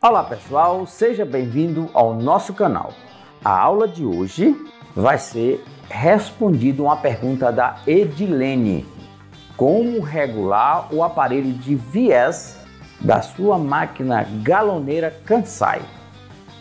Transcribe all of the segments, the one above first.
Olá pessoal, seja bem-vindo ao nosso canal. A aula de hoje vai ser respondido uma pergunta da Edilene. Como regular o aparelho de viés da sua máquina galoneira Kansai?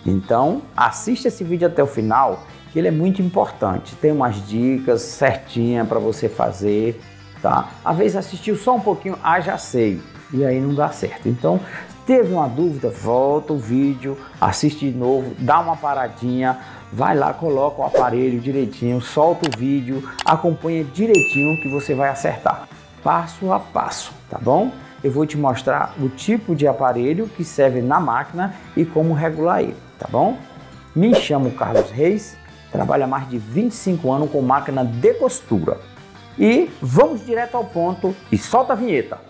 Então, assista esse vídeo até o final, que ele é muito importante. Tem umas dicas certinha para você fazer, tá? Às vezes assistiu só um pouquinho, ah, já sei, e aí não dá certo. Então, Teve uma dúvida? Volta o vídeo, assiste de novo, dá uma paradinha, vai lá, coloca o aparelho direitinho, solta o vídeo, acompanha direitinho que você vai acertar, passo a passo, tá bom? Eu vou te mostrar o tipo de aparelho que serve na máquina e como regular ele, tá bom? Me chamo Carlos Reis, trabalho há mais de 25 anos com máquina de costura. E vamos direto ao ponto e solta a vinheta!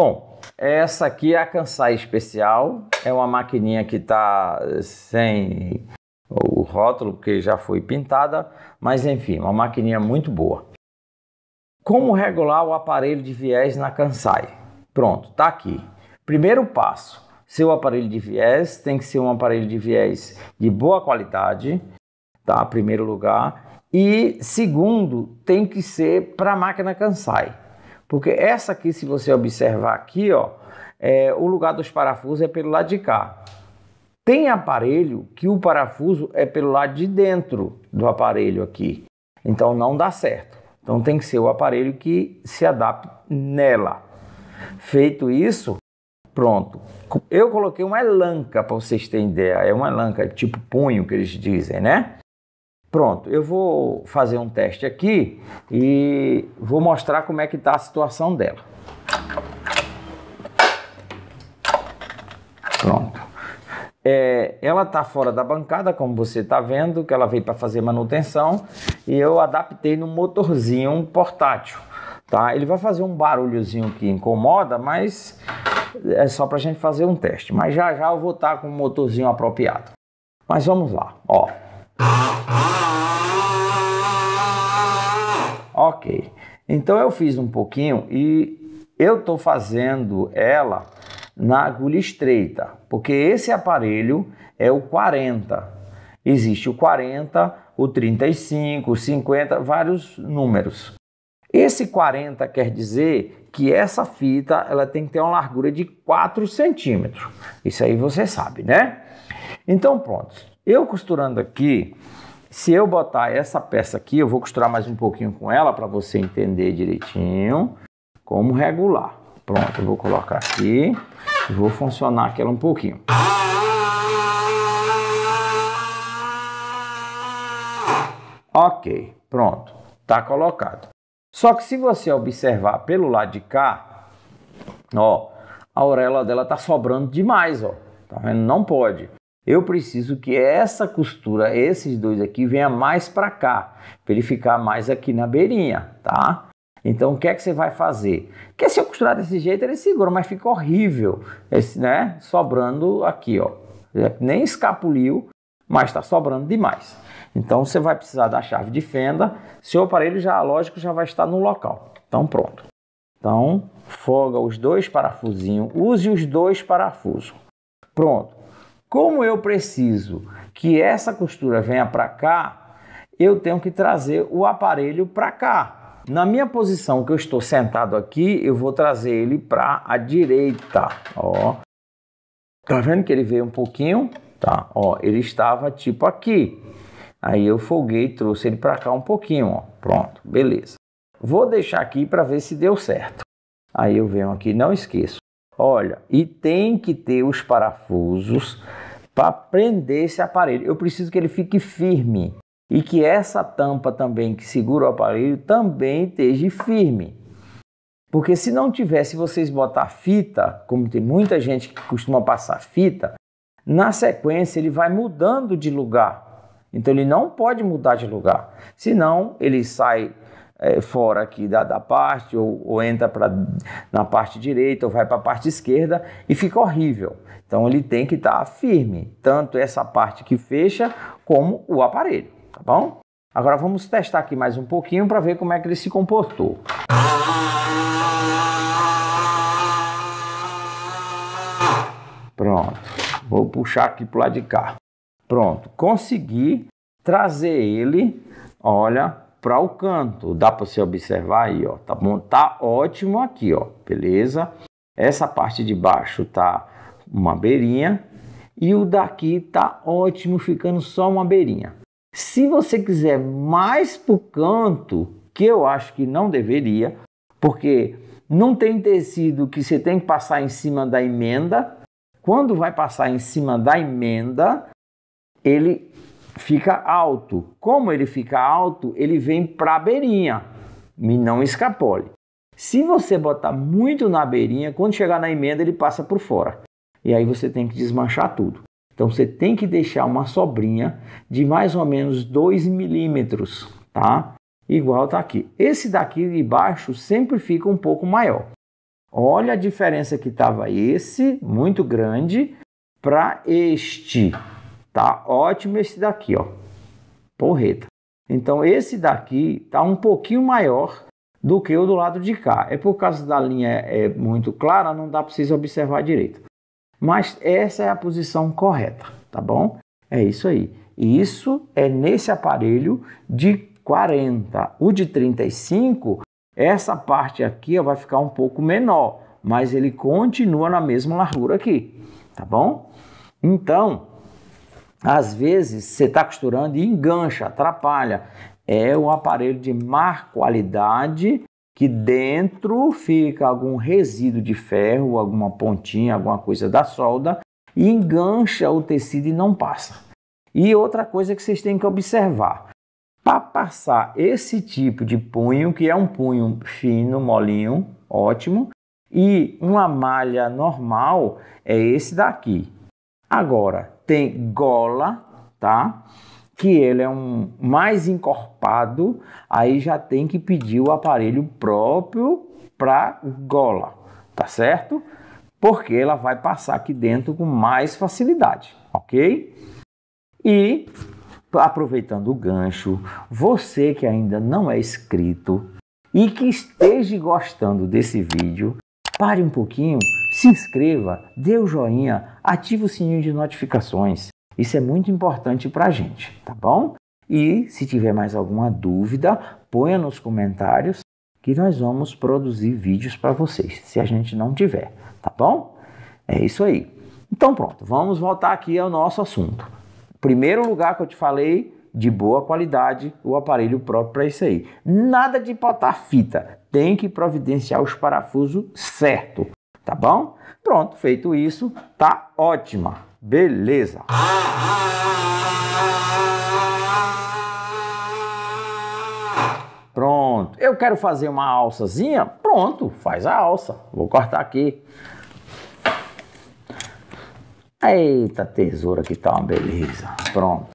Bom, essa aqui é a Kansai Especial. É uma maquininha que está sem o rótulo, porque já foi pintada. Mas enfim, uma maquininha muito boa. Como regular o aparelho de viés na Kansai? Pronto, está aqui. Primeiro passo, seu aparelho de viés tem que ser um aparelho de viés de boa qualidade, tá? Primeiro lugar. E segundo, tem que ser para a máquina Kansai. Porque essa aqui, se você observar aqui, ó, é, o lugar dos parafusos é pelo lado de cá. Tem aparelho que o parafuso é pelo lado de dentro do aparelho aqui. Então não dá certo. Então tem que ser o aparelho que se adapte nela. Feito isso, pronto. Eu coloquei uma elanca para vocês terem ideia. É uma elanca tipo punho que eles dizem, né? Pronto, eu vou fazer um teste aqui e vou mostrar como é que está a situação dela. Pronto. É, ela está fora da bancada, como você está vendo, que ela veio para fazer manutenção e eu adaptei no motorzinho portátil. Tá? Ele vai fazer um barulhozinho que incomoda, mas é só para a gente fazer um teste. Mas já já eu vou estar tá com o motorzinho apropriado. Mas vamos lá, ó. Ok. Então eu fiz um pouquinho e eu estou fazendo ela na agulha estreita, porque esse aparelho é o 40. Existe o 40, o 35, o 50, vários números. Esse 40 quer dizer que essa fita ela tem que ter uma largura de 4 centímetros. Isso aí você sabe, né? Então pronto, eu costurando aqui, se eu botar essa peça aqui, eu vou costurar mais um pouquinho com ela para você entender direitinho como regular. Pronto, eu vou colocar aqui e vou funcionar aquela um pouquinho. Ok, pronto, tá colocado. Só que se você observar pelo lado de cá, ó, a orelha dela tá sobrando demais, ó. Tá vendo? Não pode eu preciso que essa costura, esses dois aqui, venha mais para cá, para ele ficar mais aqui na beirinha, tá? Então, o que é que você vai fazer? Porque se eu costurar desse jeito, ele segura, mas fica horrível, esse, né? Sobrando aqui, ó. É, nem escapuliu, mas está sobrando demais. Então, você vai precisar da chave de fenda. Seu aparelho já, lógico, já vai estar no local. Então, pronto. Então, folga os dois parafusinhos, use os dois parafusos. Pronto. Como eu preciso que essa costura venha para cá, eu tenho que trazer o aparelho para cá. Na minha posição que eu estou sentado aqui, eu vou trazer ele para a direita, ó. Tá vendo que ele veio um pouquinho? Tá, ó, ele estava tipo aqui. Aí eu folguei e trouxe ele para cá um pouquinho, ó. Pronto, beleza. Vou deixar aqui para ver se deu certo. Aí eu venho aqui, não esqueço. Olha, e tem que ter os parafusos para prender esse aparelho. Eu preciso que ele fique firme e que essa tampa também que segura o aparelho também esteja firme. Porque se não tivesse vocês botar fita, como tem muita gente que costuma passar fita, na sequência ele vai mudando de lugar. Então ele não pode mudar de lugar, senão ele sai é, fora aqui da, da parte, ou, ou entra pra, na parte direita, ou vai para a parte esquerda e fica horrível. Então ele tem que estar tá firme, tanto essa parte que fecha como o aparelho, tá bom? Agora vamos testar aqui mais um pouquinho para ver como é que ele se comportou. Pronto, vou puxar aqui para o lado de cá. Pronto, consegui trazer ele, olha, para o canto. Dá para você observar aí, ó. Tá bom? Tá ótimo aqui, ó. Beleza? Essa parte de baixo tá uma beirinha e o daqui tá ótimo, ficando só uma beirinha. Se você quiser mais para o canto, que eu acho que não deveria, porque não tem tecido que você tem que passar em cima da emenda. Quando vai passar em cima da emenda, ele fica alto. Como ele fica alto, ele vem para a beirinha e não escapole. Se você botar muito na beirinha, quando chegar na emenda, ele passa por fora. E aí você tem que desmanchar tudo. Então você tem que deixar uma sobrinha de mais ou menos 2 milímetros, tá? Igual tá aqui. Esse daqui de baixo sempre fica um pouco maior. Olha a diferença que estava esse, muito grande, para este. Tá ótimo esse daqui, ó. Porreta. Então esse daqui tá um pouquinho maior do que o do lado de cá. É por causa da linha é muito clara, não dá para observar direito. Mas essa é a posição correta, tá bom? É isso aí. Isso é nesse aparelho de 40. O de 35, essa parte aqui vai ficar um pouco menor, mas ele continua na mesma largura aqui, tá bom? Então, às vezes você está costurando e engancha, atrapalha. É um aparelho de má qualidade que dentro fica algum resíduo de ferro, alguma pontinha, alguma coisa da solda e engancha o tecido e não passa. E outra coisa que vocês têm que observar: para passar esse tipo de punho, que é um punho fino, molinho, ótimo, e uma malha normal é esse daqui. Agora, tem gola, tá? Que ele é um mais encorpado, aí já tem que pedir o aparelho próprio para gola, tá certo? Porque ela vai passar aqui dentro com mais facilidade, ok? E aproveitando o gancho, você que ainda não é inscrito e que esteja gostando desse vídeo, Pare um pouquinho, se inscreva, dê o joinha, ative o sininho de notificações. Isso é muito importante para a gente, tá bom? E se tiver mais alguma dúvida, ponha nos comentários que nós vamos produzir vídeos para vocês, se a gente não tiver, tá bom? É isso aí. Então pronto, vamos voltar aqui ao nosso assunto. Primeiro lugar que eu te falei de boa qualidade o aparelho próprio para isso aí. Nada de botar fita, tem que providenciar os parafusos certo, tá bom? Pronto, feito isso, tá ótima. Beleza. Pronto. Eu quero fazer uma alçazinha? Pronto, faz a alça. Vou cortar aqui. Eita, tesoura que tá uma beleza. Pronto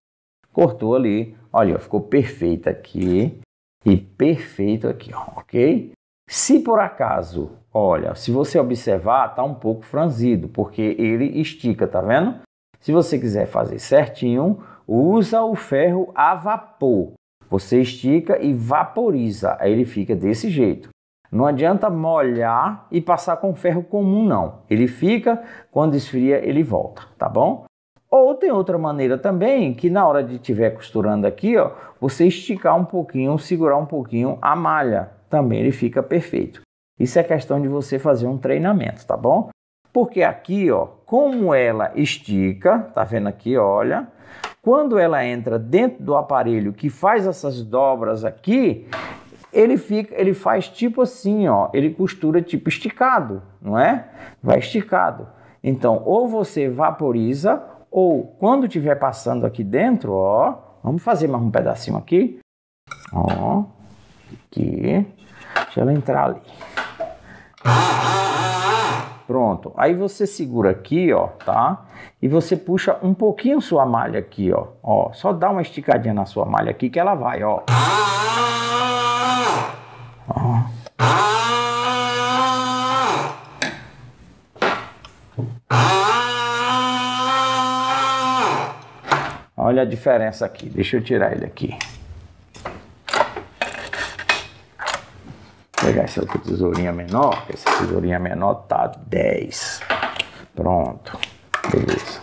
cortou ali. Olha, ficou perfeito aqui e perfeito aqui, ó, ok? Se por acaso, olha, se você observar, tá um pouco franzido, porque ele estica, tá vendo? Se você quiser fazer certinho, usa o ferro a vapor. Você estica e vaporiza, aí ele fica desse jeito. Não adianta molhar e passar com ferro comum, não. Ele fica, quando esfria, ele volta, tá bom? Ou tem outra maneira também, que na hora de estiver costurando aqui, ó, você esticar um pouquinho, segurar um pouquinho a malha, também ele fica perfeito. Isso é questão de você fazer um treinamento, tá bom? Porque aqui, ó, como ela estica, tá vendo aqui, olha, quando ela entra dentro do aparelho que faz essas dobras aqui, ele fica, ele faz tipo assim, ó, ele costura tipo esticado, não é? Vai esticado. Então, ou você vaporiza ou quando estiver passando aqui dentro, ó, vamos fazer mais um pedacinho aqui. Ó, aqui. Deixa ela entrar ali. Pronto. Aí você segura aqui, ó, tá? E você puxa um pouquinho sua malha aqui, ó. Ó, só dá uma esticadinha na sua malha aqui que ela vai, ó. Ó. Ah! olha a diferença aqui. Deixa eu tirar ele aqui. Vou pegar essa outra tesourinha menor, porque essa tesourinha menor tá 10. Pronto. Beleza.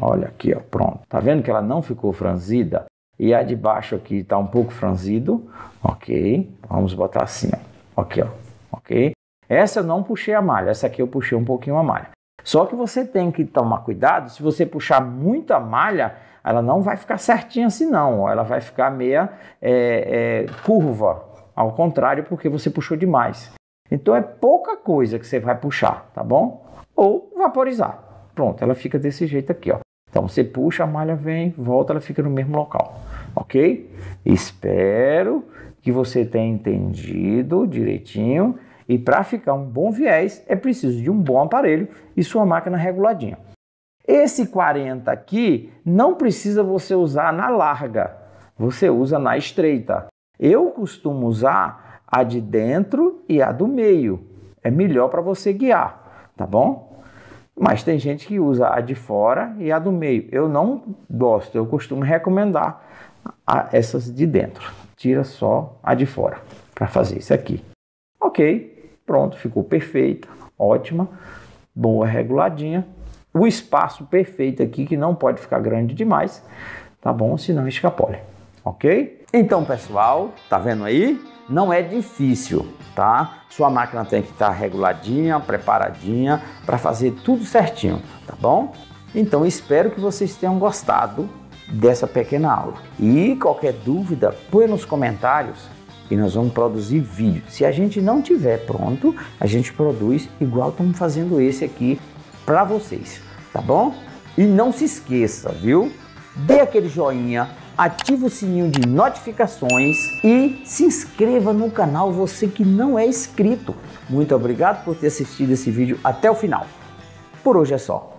Olha aqui, ó, pronto. Tá vendo que ela não ficou franzida? E a de baixo aqui tá um pouco franzido. Ok. Vamos botar assim, ó. Aqui, ó. Ok. Essa eu não puxei a malha. Essa aqui eu puxei um pouquinho a malha. Só que você tem que tomar cuidado, se você puxar muita malha, ela não vai ficar certinha assim não, ela vai ficar meia é, é, curva, ao contrário, porque você puxou demais. Então é pouca coisa que você vai puxar, tá bom? Ou vaporizar. Pronto, ela fica desse jeito aqui, ó. Então você puxa, a malha vem, volta, ela fica no mesmo local, ok? Espero que você tenha entendido direitinho e para ficar um bom viés, é preciso de um bom aparelho e sua máquina reguladinha. Esse 40 aqui não precisa você usar na larga, você usa na estreita. Eu costumo usar a de dentro e a do meio. É melhor para você guiar, tá bom? Mas tem gente que usa a de fora e a do meio. Eu não gosto, eu costumo recomendar a essas de dentro. Tira só a de fora para fazer isso aqui. Ok, Pronto, ficou perfeita, ótima, boa, reguladinha. O espaço perfeito aqui, que não pode ficar grande demais, tá bom? Senão escapole, ok? Então, pessoal, tá vendo aí? Não é difícil, tá? Sua máquina tem que estar tá reguladinha, preparadinha para fazer tudo certinho, tá bom? Então, espero que vocês tenham gostado dessa pequena aula. E qualquer dúvida, põe nos comentários e nós vamos produzir vídeo. Se a gente não tiver pronto, a gente produz igual estamos fazendo esse aqui para vocês, tá bom? E não se esqueça, viu? Dê aquele joinha, ativa o sininho de notificações e se inscreva no canal você que não é inscrito. Muito obrigado por ter assistido esse vídeo até o final. Por hoje é só.